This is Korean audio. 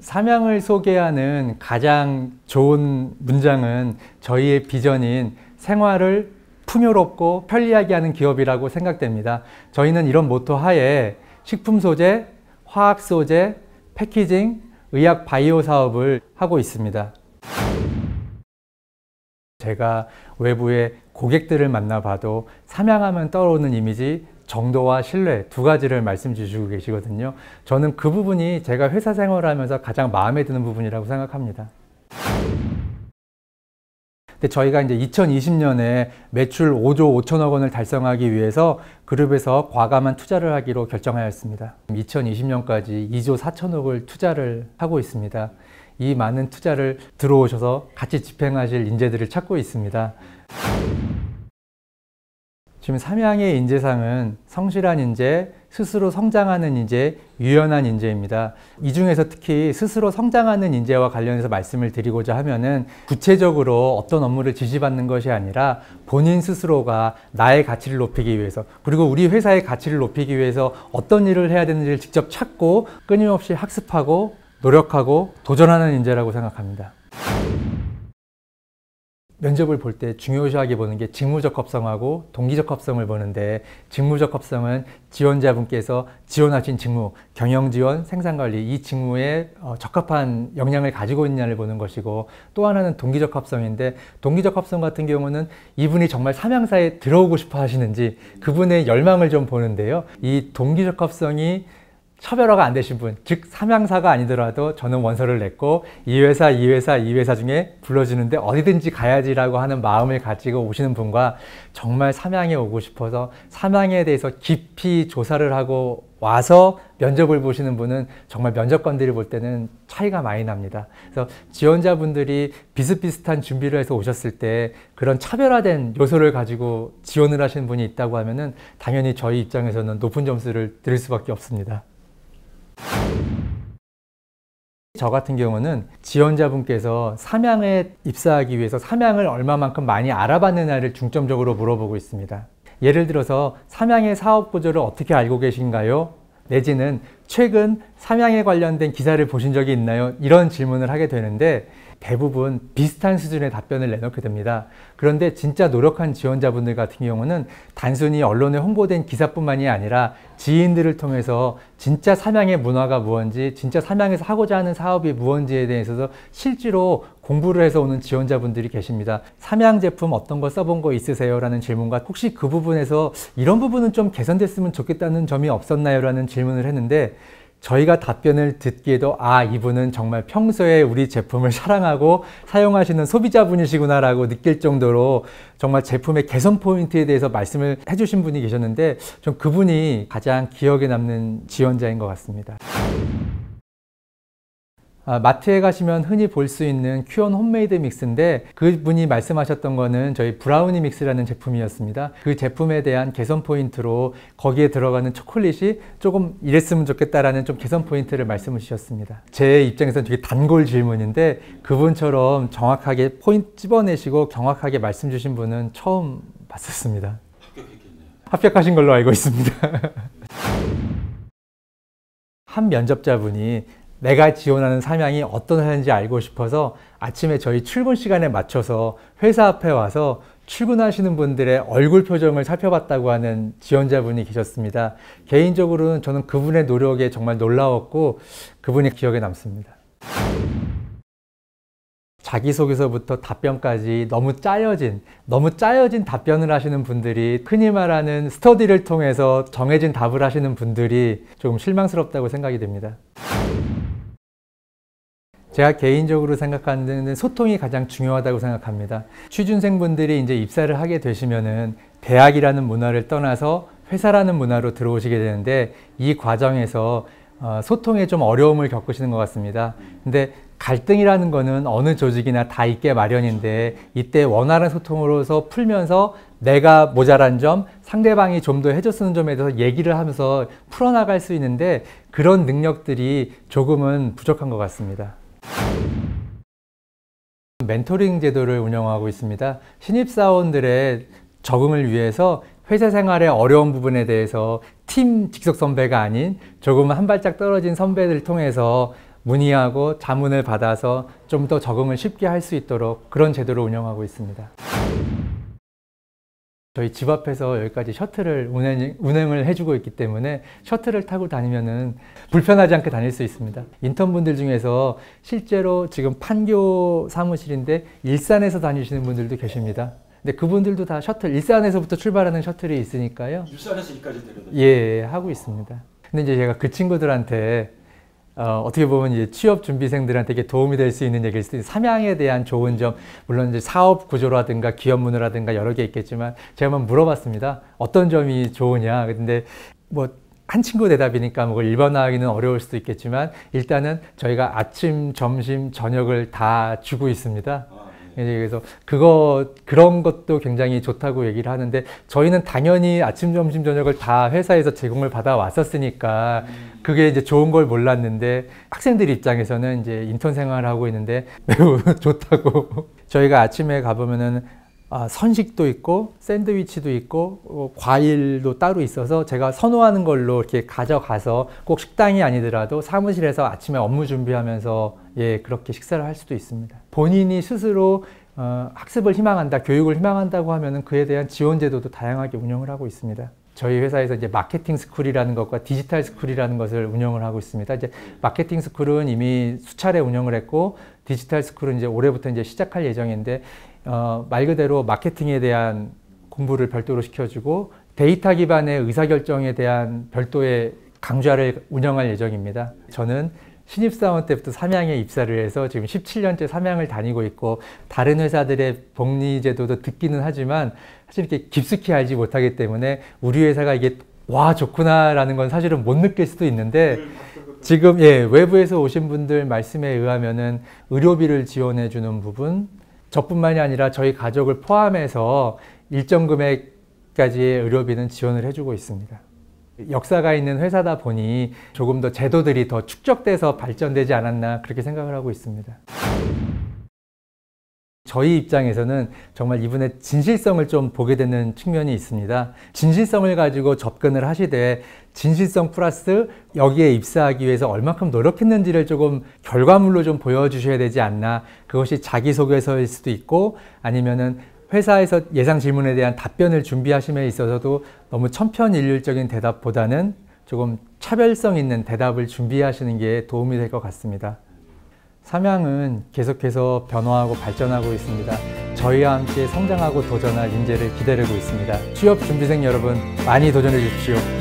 사명을 소개하는 가장 좋은 문장은 저희의 비전인 생활을 풍요롭고 편리하게 하는 기업이라고 생각됩니다. 저희는 이런 모토 하에 식품 소재, 화학 소재, 패키징, 의약 바이오 사업을 하고 있습니다. 제가 외부의 고객들을 만나봐도 삼양하면 떠오르는 이미지 정도와 신뢰 두 가지를 말씀 주시고 계시거든요. 저는 그 부분이 제가 회사 생활하면서 가장 마음에 드는 부분이라고 생각합니다. 근데 저희가 이제 2020년에 매출 5조 5천억 원을 달성하기 위해서 그룹에서 과감한 투자를 하기로 결정하였습니다. 2020년까지 2조 4천억을 투자를 하고 있습니다. 이 많은 투자를 들어오셔서 같이 집행하실 인재들을 찾고 있습니다. 지금 삼양의 인재상은 성실한 인재, 스스로 성장하는 인재, 유연한 인재입니다. 이 중에서 특히 스스로 성장하는 인재와 관련해서 말씀을 드리고자 하면은 구체적으로 어떤 업무를 지시받는 것이 아니라 본인 스스로가 나의 가치를 높이기 위해서 그리고 우리 회사의 가치를 높이기 위해서 어떤 일을 해야 되는지를 직접 찾고 끊임없이 학습하고 노력하고 도전하는 인재라고 생각합니다. 면접을 볼 때 중요시하게 보는 게 직무적합성하고 동기적합성을 보는데 직무적합성은 지원자분께서 지원하신 직무, 경영지원, 생산관리 이 직무에 어, 적합한 역량을 가지고 있냐를 보는 것이고 또 하나는 동기적합성인데 동기적합성 같은 경우는 이분이 정말 삼양사에 들어오고 싶어 하시는지 그분의 열망을 좀 보는데요. 이 동기적합성이 차별화가 안 되신 분, 즉 삼양사가 아니더라도 저는 원서를 냈고 이 회사, 이 회사, 이 회사 중에 불러주는데 어디든지 가야지라고 하는 마음을 가지고 오시는 분과 정말 삼양에 오고 싶어서 삼양에 대해서 깊이 조사를 하고 와서 면접을 보시는 분은 정말 면접관들이 볼 때는 차이가 많이 납니다. 그래서 지원자분들이 비슷비슷한 준비를 해서 오셨을 때 그런 차별화된 요소를 가지고 지원을 하시는 분이 있다고 하면은 당연히 저희 입장에서는 높은 점수를 드릴 수밖에 없습니다. 저 같은 경우는 지원자분께서 삼양에 입사하기 위해서 삼양을 얼마만큼 많이 알아봤느냐를 중점적으로 물어보고 있습니다. 예를 들어서 삼양의 사업 구조를 어떻게 알고 계신가요? 내지는 최근 삼양에 관련된 기사를 보신 적이 있나요? 이런 질문을 하게 되는데 대부분 비슷한 수준의 답변을 내놓게 됩니다. 그런데 진짜 노력한 지원자분들 같은 경우는 단순히 언론에 홍보된 기사뿐만이 아니라 지인들을 통해서 진짜 삼양의 문화가 무엇인지, 진짜 삼양에서 하고자 하는 사업이 무엇인지에 대해서 실제로 공부를 해서 오는 지원자분들이 계십니다. 삼양 제품 어떤 거 써본 거 있으세요? 라는 질문과 혹시 그 부분에서 이런 부분은 좀 개선됐으면 좋겠다는 점이 없었나요? 라는 질문을 했는데 저희가 답변을 듣기에도 아 이분은 정말 평소에 우리 제품을 사랑하고 사용하시는 소비자분이시구나라고 느낄 정도로 정말 제품의 개선 포인트에 대해서 말씀을 해주신 분이 계셨는데 좀 그분이 가장 기억에 남는 지원자인 것 같습니다. 아, 마트에 가시면 흔히 볼 수 있는 큐온 홈메이드 믹스인데 그분이 말씀하셨던 거는 저희 브라우니 믹스라는 제품이었습니다. 그 제품에 대한 개선 포인트로 거기에 들어가는 초콜릿이 조금 이랬으면 좋겠다라는 좀 개선 포인트를 말씀을 주셨습니다. 제 입장에서는 되게 단골 질문인데 그분처럼 정확하게 포인트 집어내시고 정확하게 말씀 주신 분은 처음 봤었습니다. 합격했겠네요. 합격하신 걸로 알고 있습니다. 한 면접자분이 내가 지원하는 사명이 어떤 회사인지 알고 싶어서 아침에 저희 출근 시간에 맞춰서 회사 앞에 와서 출근하시는 분들의 얼굴 표정을 살펴봤다고 하는 지원자분이 계셨습니다. 개인적으로는 저는 그분의 노력에 정말 놀라웠고 그분이 기억에 남습니다. 자기소개서부터 답변까지 너무 짜여진, 너무 짜여진 답변을 하시는 분들이 흔히 말하는 스터디를 통해서 정해진 답을 하시는 분들이 조금 실망스럽다고 생각이 됩니다. 제가 개인적으로 생각하는 데 소통이 가장 중요하다고 생각합니다. 취준생분들이 이제 입사를 하게 되시면은 대학이라는 문화를 떠나서 회사라는 문화로 들어오시게 되는데 이 과정에서 어, 소통에 좀 어려움을 겪으시는 것 같습니다. 근데 갈등이라는 거는 어느 조직이나 다 있게 마련인데 이때 원활한 소통으로서 풀면서 내가 모자란 점, 상대방이 좀 더 해줬으는 점에 대해서 얘기를 하면서 풀어나갈 수 있는데 그런 능력들이 조금은 부족한 것 같습니다. 멘토링 제도를 운영하고 있습니다. 신입사원들의 적응을 위해서 회사 생활의 어려운 부분에 대해서 팀 직속 선배가 아닌 조금 한 발짝 떨어진 선배들 통해서 문의하고 자문을 받아서 좀 더 적응을 쉽게 할 수 있도록 그런 제도를 운영하고 있습니다. 저희 집 앞에서 여기까지 셔틀을 운행, 운행을 해주고 있기 때문에 셔틀을 타고 다니면은 불편하지 않게 다닐 수 있습니다. 인턴분들 중에서 실제로 지금 판교 사무실인데 일산에서 다니시는 분들도 계십니다. 근데 그분들도 다 셔틀, 일산에서부터 출발하는 셔틀이 있으니까요. 일산에서 여기까지 내려다 예, 하고 있습니다. 근데 이제 제가 그 친구들한테 어, 어떻게 보면 이제 취업 준비생들한테 이게 도움이 될 수 있는 얘기일 수도 있는 삼양에 대한 좋은 점, 물론 이제 사업 구조라든가 기업 문화라든가 여러 개 있겠지만 제가 한번 물어봤습니다. 어떤 점이 좋으냐. 근데 뭐 한 친구 대답이니까 뭐 일반화하기는 어려울 수도 있겠지만 일단은 저희가 아침, 점심, 저녁을 다 주고 있습니다. 예, 그래서 그거 그런 것도 굉장히 좋다고 얘기를 하는데 저희는 당연히 아침 점심 저녁을 다 회사에서 제공을 받아 왔었으니까 그게 이제 좋은 걸 몰랐는데 학생들 입장에서는 이제 인턴 생활을 하고 있는데 매우 좋다고 저희가 아침에 가보면은 아, 선식도 있고 샌드위치도 있고 어, 과일도 따로 있어서 제가 선호하는 걸로 이렇게 가져가서 꼭 식당이 아니더라도 사무실에서 아침에 업무 준비하면서 예 그렇게 식사를 할 수도 있습니다. 본인이 스스로 어, 학습을 희망한다, 교육을 희망한다고 하면은 그에 대한 지원 제도도 다양하게 운영을 하고 있습니다. 저희 회사에서 이제 마케팅 스쿨이라는 것과 디지털 스쿨이라는 것을 운영을 하고 있습니다. 이제 마케팅 스쿨은 이미 수차례 운영을 했고 디지털 스쿨은 이제 올해부터 이제 시작할 예정인데 어, 말 그대로 마케팅에 대한 공부를 별도로 시켜주고 데이터 기반의 의사결정에 대한 별도의 강좌를 운영할 예정입니다. 저는 신입사원 때부터 삼양에 입사를 해서 지금 17년째 삼양을 다니고 있고 다른 회사들의 복리제도도 듣기는 하지만 사실 이렇게 깊숙이 알지 못하기 때문에 우리 회사가 이게 와 좋구나라는 건 사실은 못 느낄 수도 있는데 네, 지금 예 외부에서 오신 분들 말씀에 의하면은 의료비를 지원해 주는 부분 저뿐만이 아니라 저희 가족을 포함해서 일정 금액까지의 의료비는 지원을 해주고 있습니다. 역사가 있는 회사다 보니 조금 더 제도들이 더 축적돼서 발전되지 않았나 그렇게 생각을 하고 있습니다. 저희 입장에서는 정말 이분의 진실성을 좀 보게 되는 측면이 있습니다. 진실성을 가지고 접근을 하시되 진실성 플러스 여기에 입사하기 위해서 얼만큼 노력했는지를 조금 결과물로 좀 보여주셔야 되지 않나. 그것이 자기소개서일 수도 있고 아니면은 회사에서 예상 질문에 대한 답변을 준비하심에 있어서도 너무 천편일률적인 대답보다는 조금 차별성 있는 대답을 준비하시는 게 도움이 될 것 같습니다. 삼양은 계속해서 변화하고 발전하고 있습니다. 저희와 함께 성장하고 도전할 인재를 기다리고 있습니다. 취업 준비생 여러분 많이 도전해 주십시오.